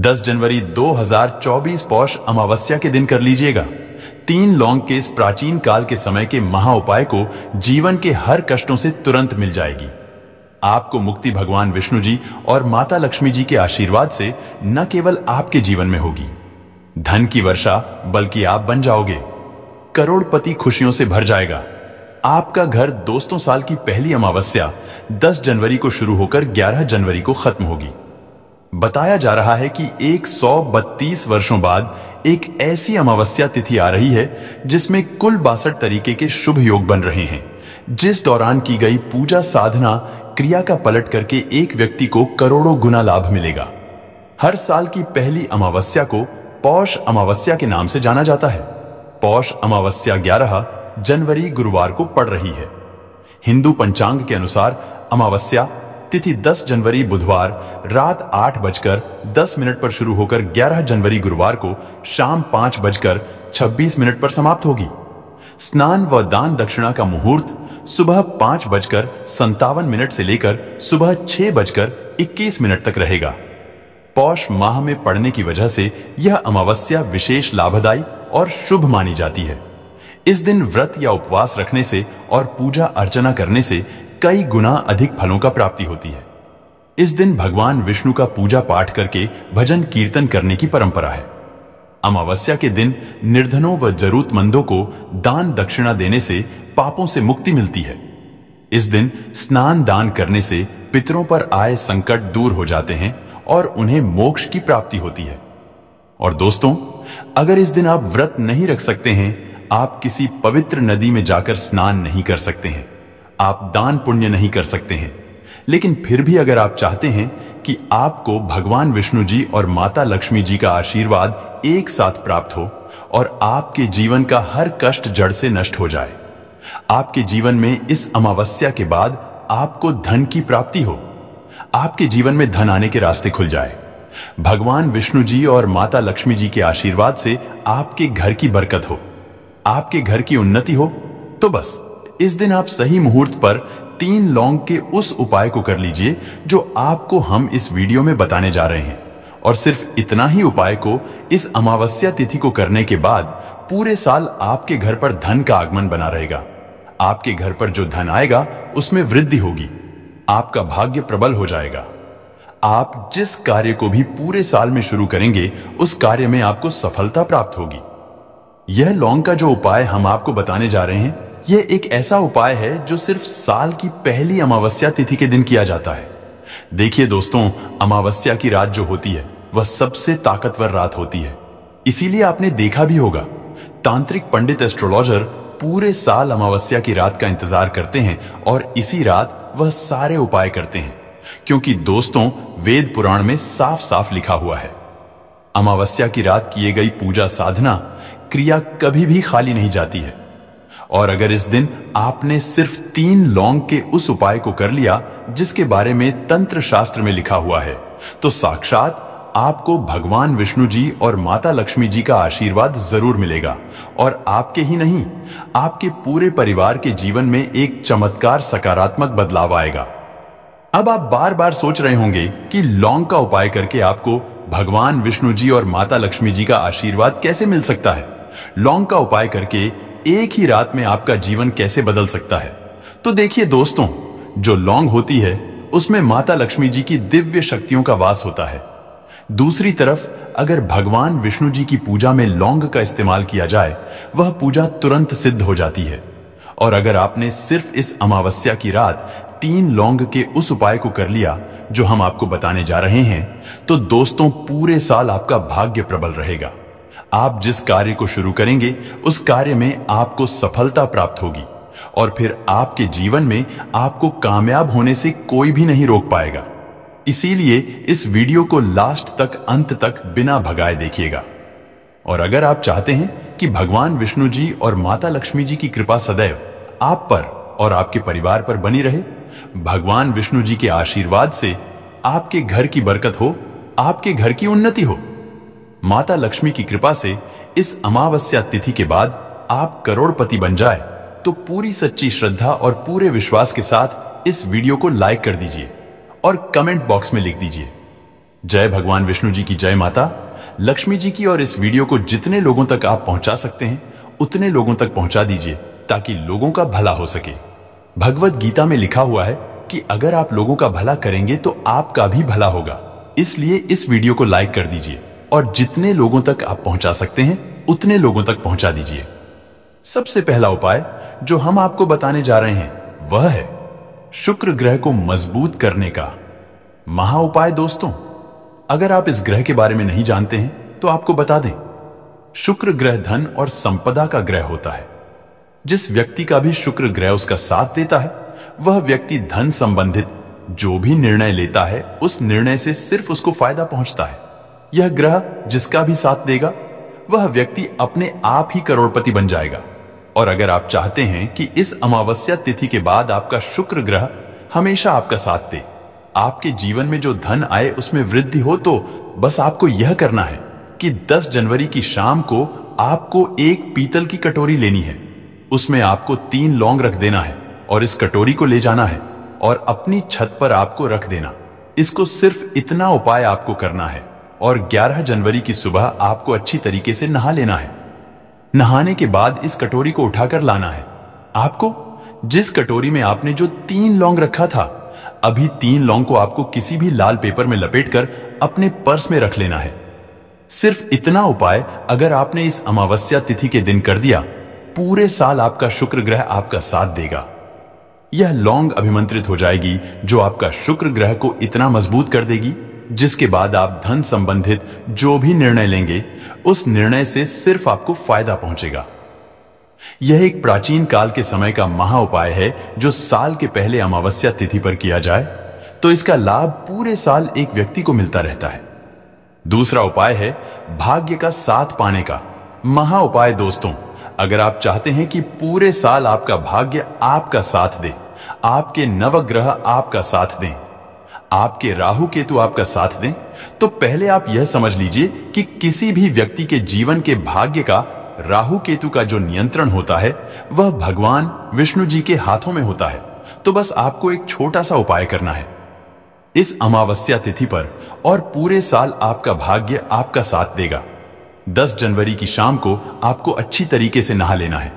10 जनवरी 2024 पौष अमावस्या के दिन कर लीजिएगा तीन लौंग के इस प्राचीन काल के समय के महा उपाय को जीवन के हर कष्टों से तुरंत मिल जाएगी आपको मुक्ति भगवान विष्णु जी और माता लक्ष्मी जी के आशीर्वाद से न केवल आपके जीवन में होगी धन की वर्षा बल्कि आप बन जाओगे करोड़पति खुशियों से भर जाएगा आपका घर दोस्तों साल की पहली अमावस्या 10 जनवरी को शुरू होकर 11 जनवरी को खत्म होगी बताया जा रहा है कि 132 वर्षों बाद एक ऐसी अमावस्या तिथि आ रही है जिसमें कुल बासठ तरीके के शुभ योग बन रहे हैं जिस दौरान की गई पूजा साधना क्रिया का पलट करके एक व्यक्ति को करोड़ों गुना लाभ मिलेगा हर साल की पहली अमावस्या को पौष अमावस्या के नाम से जाना जाता है पौष अमावस्या ग्यारह जनवरी गुरुवार को पड़ रही है हिंदू पंचांग के अनुसार अमावस्या तिथि 10 जनवरी बुधवार रात आठ बजकर दस मिनट पर शुरू होकर 11 जनवरी गुरुवार को शाम पांच बजकर 26 मिनट पर समाप्त होगी स्नान व दान दक्षिणा का मुहूर्त सुबह पांच बजकर संतावन मिनट से लेकर सुबह छह बजकर इक्कीस मिनट तक रहेगा पौष माह में पड़ने की वजह से यह अमावस्या विशेष लाभदायी और शुभ मानी जाती है इस दिन व्रत या उपवास रखने से और पूजा अर्चना करने से कई गुना अधिक फलों का प्राप्ति होती है इस दिन भगवान विष्णु का पूजा पाठ करके भजन कीर्तन करने की परंपरा है अमावस्या के दिन निर्धनों व जरूरतमंदों को दान दक्षिणा देने से पापों से मुक्ति मिलती है इस दिन स्नान दान करने से पितरों पर आए संकट दूर हो जाते हैं और उन्हें मोक्ष की प्राप्ति होती है और दोस्तों अगर इस दिन आप व्रत नहीं रख सकते हैं आप किसी पवित्र नदी में जाकर स्नान नहीं कर सकते हैं आप दान पुण्य नहीं कर सकते हैं लेकिन फिर भी अगर आप चाहते हैं कि आपको भगवान विष्णु जी और माता लक्ष्मी जी का आशीर्वाद एक साथ प्राप्त हो और आपके जीवन का हर कष्ट जड़ से नष्ट हो जाए आपके जीवन में इस अमावस्या के बाद आपको धन की प्राप्ति हो आपके जीवन में धन आने के रास्ते खुल जाए भगवान विष्णु जी और माता लक्ष्मी जी के आशीर्वाद से आपके घर की बरकत हो आपके घर की उन्नति हो तो बस इस दिन आप सही मुहूर्त पर तीन लौंग के उस उपाय को कर लीजिए जो आपको हम इस वीडियो में बताने जा रहे हैं और सिर्फ इतना ही उपाय को इस अमावस्या तिथि को करने के बाद पूरे साल आपके घर पर धन का आगमन बना रहेगा आपके घर पर जो धन आएगा उसमें वृद्धि होगी आपका भाग्य प्रबल हो जाएगा आप जिस कार्य को भी पूरे साल में शुरू करेंगे उस कार्य में आपको सफलता प्राप्त होगी यह लौंग का जो उपाय हम आपको बताने जा रहे हैं यह एक ऐसा उपाय है जो सिर्फ साल की पहली अमावस्या तिथि के दिन किया जाता है देखिए दोस्तों अमावस्या की रात जो होती है वह सबसे ताकतवर रात होती है इसीलिए आपने देखा भी होगा तांत्रिक पंडित एस्ट्रोलॉजर पूरे साल अमावस्या की रात का इंतजार करते हैं और इसी रात वह सारे उपाय करते हैं क्योंकि दोस्तों वेद पुराण में साफ साफ लिखा हुआ है अमावस्या की रात किए गई पूजा साधना क्रिया कभी भी खाली नहीं जाती है और अगर इस दिन आपने सिर्फ तीन लौंग के उस उपाय को कर लिया जिसके बारे में तंत्र शास्त्र में लिखा हुआ है तो साक्षात आपको भगवान विष्णु जी और माता लक्ष्मी जी का आशीर्वाद जरूर मिलेगा और आपके ही नहीं आपके पूरे परिवार के जीवन में एक चमत्कार सकारात्मक बदलाव आएगा अब आप बार बार सोच रहे होंगे कि लौंग का उपाय करके आपको भगवान विष्णु जी और माता लक्ष्मी जी का आशीर्वाद कैसे मिल सकता है लौंग का उपाय करके एक ही रात में आपका जीवन कैसे बदल सकता है तो देखिए दोस्तों जो लौंग होती है उसमें माता लक्ष्मी जी की दिव्य शक्तियों का वास होता है दूसरी तरफ अगर भगवान विष्णु जी की पूजा में लौंग का इस्तेमाल किया जाए वह पूजा तुरंत सिद्ध हो जाती है और अगर आपने सिर्फ इस अमावस्या की रात तीन लौंग के उस उपाय को कर लिया जो हम आपको बताने जा रहे हैं तो दोस्तों पूरे साल आपका भाग्य प्रबल रहेगा आप जिस कार्य को शुरू करेंगे उस कार्य में आपको सफलता प्राप्त होगी और फिर आपके जीवन में आपको कामयाब होने से कोई भी नहीं रोक पाएगा इसीलिए इस वीडियो को लास्ट तक अंत तक बिना भगाए देखिएगा और अगर आप चाहते हैं कि भगवान विष्णु जी और माता लक्ष्मी जी की कृपा सदैव आप पर और आपके परिवार पर बनी रहे भगवान विष्णु जी के आशीर्वाद से आपके घर की बरकत हो आपके घर की उन्नति हो माता लक्ष्मी की कृपा से इस अमावस्या तिथि के बाद आप करोड़पति बन जाए तो पूरी सच्ची श्रद्धा और पूरे विश्वास के साथ इस वीडियो को लाइक कर दीजिए और कमेंट बॉक्स में लिख दीजिए जय भगवान विष्णु जी की जय माता लक्ष्मी जी की और इस वीडियो को जितने लोगों तक आप पहुंचा सकते हैं उतने लोगों तक पहुंचा दीजिए ताकि लोगों का भला हो सके भगवत गीता में लिखा हुआ है कि अगर आप लोगों का भला करेंगे तो आपका भी भला होगा इसलिए इस वीडियो को लाइक कर दीजिए और जितने लोगों तक आप पहुंचा सकते हैं उतने लोगों तक पहुंचा दीजिए सबसे पहला उपाय जो हम आपको बताने जा रहे हैं वह है शुक्र ग्रह को मजबूत करने का महा उपाय दोस्तों अगर आप इस ग्रह के बारे में नहीं जानते हैं तो आपको बता दें शुक्र ग्रह धन और संपदा का ग्रह होता है जिस व्यक्ति का भी शुक्र ग्रह उसका साथ देता है वह व्यक्ति धन संबंधित जो भी निर्णय लेता है उस निर्णय से सिर्फ उसको फायदा पहुंचता है यह ग्रह जिसका भी साथ देगा वह व्यक्ति अपने आप ही करोड़पति बन जाएगा और अगर आप चाहते हैं कि इस अमावस्या तिथि के बाद आपका शुक्र ग्रह हमेशा आपका साथ दे आपके जीवन में जो धन आए उसमें वृद्धि हो तो बस आपको यह करना है कि 10 जनवरी की शाम को आपको एक पीतल की कटोरी लेनी है उसमें आपको तीन लौंग रख देना है और इस कटोरी को ले जाना है और अपनी छत पर आपको रख देना इसको सिर्फ इतना उपाय आपको करना है और 11 जनवरी की सुबह आपको अच्छी तरीके से नहा लेना है नहाने के बाद इस कटोरी को उठाकर लाना है आपको जिस कटोरी में आपने जो तीन लौंग रखा था अभी तीन लौंग को आपको किसी भी लाल पेपर में लपेट कर अपने पर्स में रख लेना है सिर्फ इतना उपाय अगर आपने इस अमावस्या तिथि के दिन कर दिया पूरे साल आपका शुक्र ग्रह आपका साथ देगा यह लौंग अभिमंत्रित हो जाएगी जो आपका शुक्र ग्रह को इतना मजबूत कर देगी जिसके बाद आप धन संबंधित जो भी निर्णय लेंगे उस निर्णय से सिर्फ आपको फायदा पहुंचेगा यह एक प्राचीन काल के समय का महा उपाय है जो साल के पहले अमावस्या तिथि पर किया जाए तो इसका लाभ पूरे साल एक व्यक्ति को मिलता रहता है दूसरा उपाय है भाग्य का साथ पाने का महा उपाय दोस्तों अगर आप चाहते हैं कि पूरे साल आपका भाग्य आपका साथ दे आपके नवग्रह आपका साथ दें आपके राहु केतु आपका साथ दें तो पहले आप यह समझ लीजिए कि किसी भी व्यक्ति के जीवन के भाग्य का राहु केतु का जो नियंत्रण होता है वह भगवान विष्णु जी के हाथों में होता है तो बस आपको एक छोटा सा उपाय करना है इस अमावस्या तिथि पर और पूरे साल आपका भाग्य आपका साथ देगा 10 जनवरी की शाम को आपको अच्छी तरीके से नहा लेना है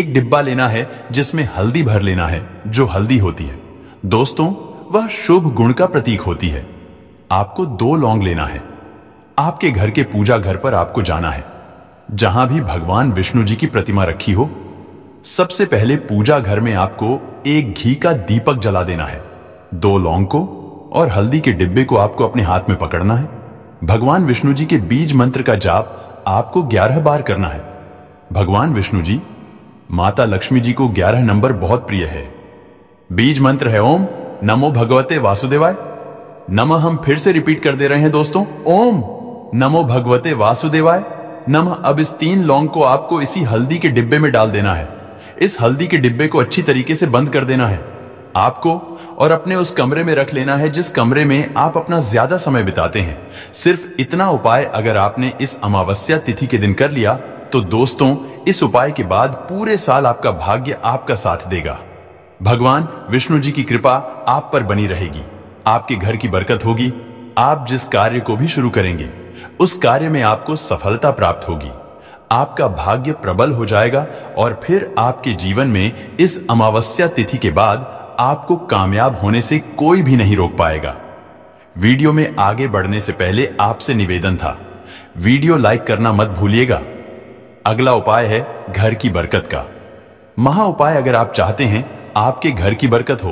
एक डिब्बा लेना है जिसमें हल्दी भर लेना है जो हल्दी होती है दोस्तों वह शुभ गुण का प्रतीक होती है आपको दो लौंग लेना है आपके घर के पूजा घर पर आपको जाना है जहां भी भगवान विष्णु जी की प्रतिमा रखी हो सबसे पहले पूजा घर में आपको एक घी का दीपक जला देना है दो लौंग को और हल्दी के डिब्बे को आपको अपने हाथ में पकड़ना है भगवान विष्णु जी के बीज मंत्र का जाप आपको ग्यारह बार करना है भगवान विष्णु जी माता लक्ष्मी जी को ग्यारह नंबर बहुत प्रिय है बीज मंत्र है ओम नमो भगवते वासुदेवाय नम हम फिर से रिपीट कर दे रहे हैं दोस्तों ओम नमो भगवते वासुदेवाय नम अब इस तीन लौंग को आपको इसी हल्दी के डिब्बे में डाल देना है इस हल्दी के डिब्बे को अच्छी तरीके से बंद कर देना है आपको और अपने उस कमरे में रख लेना है जिस कमरे में आप अपना ज्यादा समय बिताते हैं सिर्फ इतना उपाय अगर आपने इस अमावस्या तिथि के दिन कर लिया तो दोस्तों इस उपाय के बाद पूरे साल आपका भाग्य आपका साथ देगा भगवान विष्णु जी की कृपा आप पर बनी रहेगी आपके घर की बरकत होगी आप जिस कार्य को भी शुरू करेंगे उस कार्य में आपको सफलता प्राप्त होगी आपका भाग्य प्रबल हो जाएगा और फिर आपके जीवन में इस अमावस्या तिथि के बाद आपको कामयाब होने से कोई भी नहीं रोक पाएगा वीडियो में आगे बढ़ने से पहले आपसे निवेदन था वीडियो लाइक करना मत भूलिएगा अगला उपाय है घर की बरकत का महा उपाय अगर आप चाहते हैं आपके घर की बरकत हो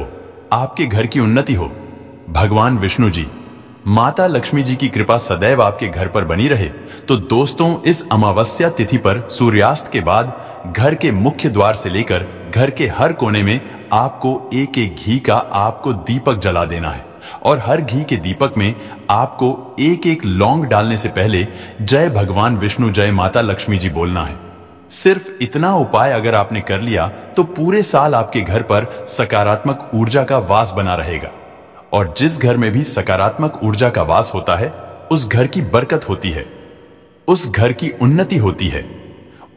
आपके घर की उन्नति हो भगवान विष्णु जी माता लक्ष्मी जी की कृपा सदैव आपके घर पर बनी रहे तो दोस्तों इस अमावस्या तिथि पर सूर्यास्त के बाद घर के मुख्य द्वार से लेकर घर के हर कोने में आपको एक एक घी का आपको दीपक जला देना है और हर घी के दीपक में आपको एक एक लौंग डालने से पहले जय भगवान विष्णु जय माता लक्ष्मी जी बोलना है सिर्फ इतना उपाय अगर आपने कर लिया तो पूरे साल आपके घर पर सकारात्मक ऊर्जा का वास बना रहेगा और जिस घर में भी सकारात्मक ऊर्जा का वास होता है उस घर की बरकत होती है उस घर की उन्नति होती है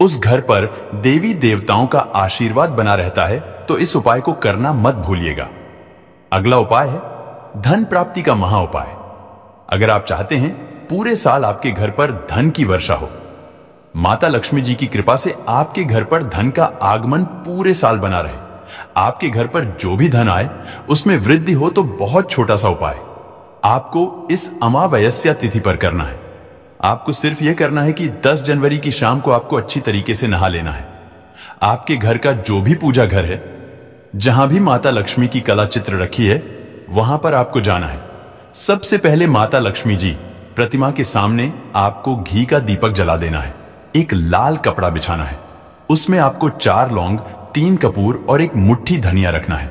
उस घर पर देवी देवताओं का आशीर्वाद बना रहता है तो इस उपाय को करना मत भूलिएगा अगला उपाय है धन प्राप्ति का महा उपाय अगर आप चाहते हैं पूरे साल आपके घर पर धन की वर्षा हो माता लक्ष्मी जी की कृपा से आपके घर पर धन का आगमन पूरे साल बना रहे आपके घर पर जो भी धन आए उसमें वृद्धि हो तो बहुत छोटा सा उपाय आपको इस अमावस्या तिथि पर करना है आपको सिर्फ यह करना है कि 10 जनवरी की शाम को आपको अच्छी तरीके से नहा लेना है आपके घर का जो भी पूजा घर है जहां भी माता लक्ष्मी की कला चित्र रखी है वहां पर आपको जाना है सबसे पहले माता लक्ष्मी जी प्रतिमा के सामने आपको घी का दीपक जला देना है एक लाल कपड़ा बिछाना है उसमें आपको चार लौंग तीन कपूर और एक मुट्ठी धनिया रखना है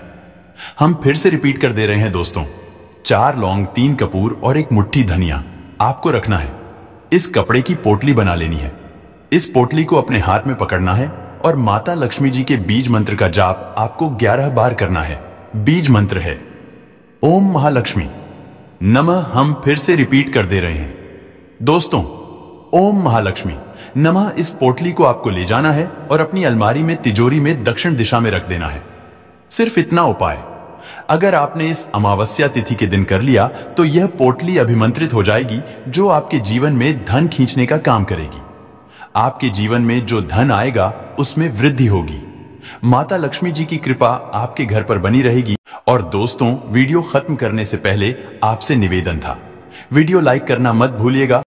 हम फिर से रिपीट कर दे रहे हैं दोस्तों चार लौंग तीन कपूर और एक मुट्ठी धनिया आपको रखना है इस कपड़े की पोटली बना लेनी है इस पोटली को अपने हाथ में पकड़ना है और माता लक्ष्मी जी के बीज मंत्र का जाप आपको ग्यारह बार करना है बीज मंत्र है ओम महालक्ष्मी नमः हम फिर से रिपीट कर दे रहे हैं दोस्तों ओम महालक्ष्मी नमा इस पोटली को आपको ले जाना है और अपनी अलमारी में तिजोरी में दक्षिण दिशा में रख देना है सिर्फ इतना उपाय अगर आपने इस अमावस्या तिथि के दिन कर लिया तो यह पोटली अभिमंत्रित हो जाएगी जो आपके जीवन में धन खींचने का काम करेगी आपके जीवन में जो धन आएगा उसमें वृद्धि होगी माता लक्ष्मी जी की कृपा आपके घर पर बनी रहेगी और दोस्तों वीडियो खत्म करने से पहले आपसे निवेदन था वीडियो लाइक करना मत भूलिएगा